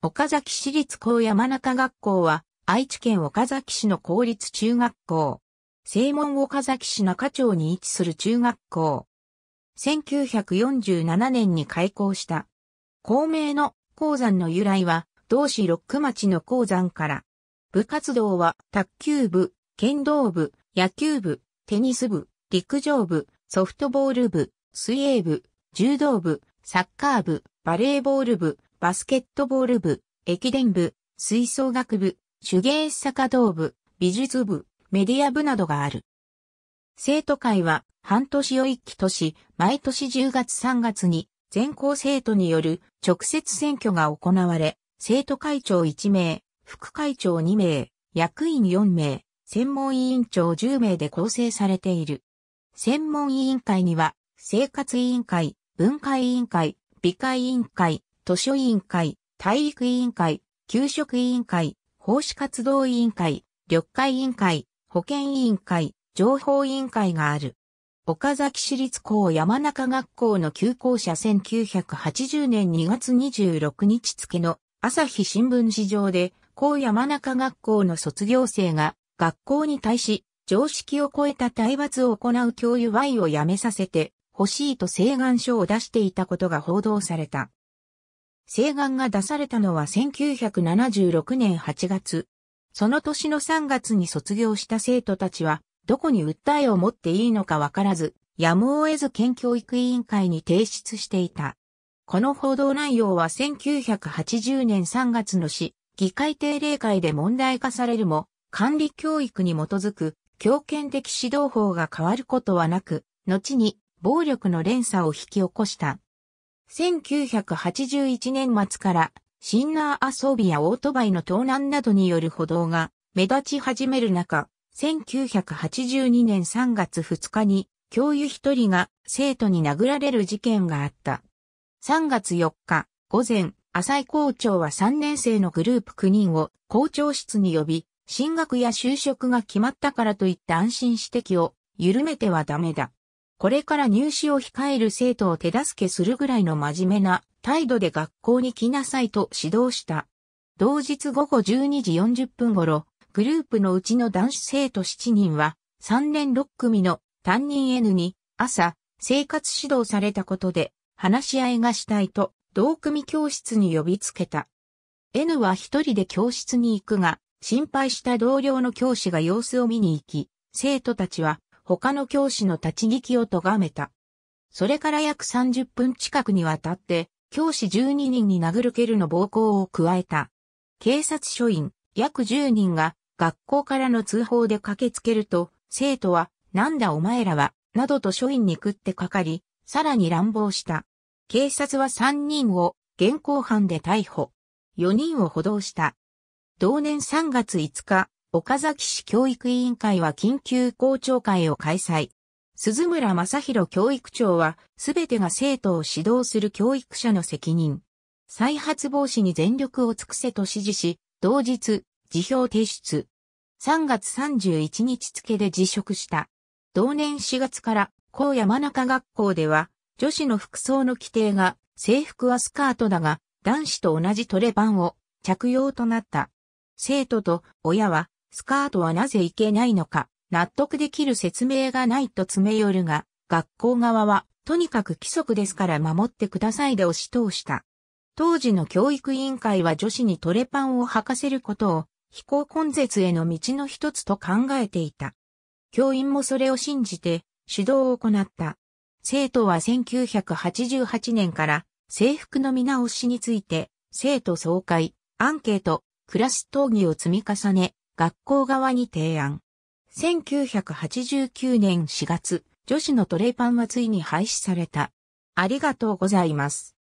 岡崎市立高山中学校は、愛知県岡崎市の公立中学校。正門岡崎市中町に位置する中学校。1947年に開校した。校名の鉱山の由来は、同市六区町の鉱山から。部活動は、卓球部、剣道部、野球部、テニス部、陸上部、ソフトボール部、水泳部、柔道部、サッカー部、バレーボール部、バスケットボール部、駅伝部、吹奏楽部、手芸作家道部、美術部、メディア部などがある。生徒会は半年を一期とし、毎年10月3月に全校生徒による直接選挙が行われ、生徒会長1名、副会長2名、役員4名、専門委員長10名で構成されている。専門委員会には、生活委員会、文化委員会、美化委員会、図書委員会、体育委員会、給食委員会、奉仕活動委員会、緑会委員会、保健委員会、情報委員会がある。岡崎市立高山中学校の休校者1980年2月26日付の朝日新聞紙上で高山中学校の卒業生が学校に対し常識を超えた体罰を行う教諭 Y を辞めさせて欲しいと請願書を出していたことが報道された。請願が出されたのは1976年8月。その年の3月に卒業した生徒たちは、どこに訴えを持っていいのかわからず、やむを得ず県教育委員会に提出していた。この報道内容は1980年3月の市、議会定例会で問題化されるも、管理教育に基づく強権的指導法が変わることはなく、後に暴力の連鎖を引き起こした。1981年末からシンナー遊びやオートバイの盗難などによる歩道が目立ち始める中、1982年3月2日に教諭一人が生徒に殴られる事件があった。3月4日午前、浅井校長は3年生のグループ9人を校長室に呼び、進学や就職が決まったからといった安心指摘を緩めてはダメだ。これから入試を控える生徒を手助けするぐらいの真面目な態度で学校に来なさいと指導した。同日午後12時40分頃、グループのうちの男子生徒7人は、3年6組の担任 N に朝、生活指導されたことで、話し合いがしたいと、同組教室に呼びつけた。N は一人で教室に行くが、心配した同僚の教師が様子を見に行き、生徒たちは他の教師の立ち聞きを咎めた。それから約30分近くにわたって、教師12人に殴る蹴るの暴行を加えた。警察署員約10人が学校からの通報で駆けつけると、生徒は、なんだお前らは、などと署員に食ってかかり、さらに乱暴した。警察は3人を現行犯で逮捕。4人を補導した。同年3月5日、岡崎市教育委員会は緊急校長会を開催。鈴村正宏教育長は、すべてが生徒を指導する教育者の責任。再発防止に全力を尽くせと指示し、同日、辞表提出。3月31日付で辞職した。同年4月から、高山中学校では、女子の服装の規定が、制服はスカートだが、男子と同じトレバンを着用となった。生徒と親はスカートはなぜいけないのか、納得できる説明がないと詰め寄るが、学校側は、とにかく規則ですから守ってくださいで押し通した。当時の教育委員会は女子にトレパンを履かせることを、非行根絶への道の一つと考えていた。教員もそれを信じて、指導を行った。生徒は1988年から制服の見直しについて、生徒総会、アンケート、クラス討議を積み重ね、学校側に提案。1989年4月、女子のトレパンはついに廃止された。ありがとうございます。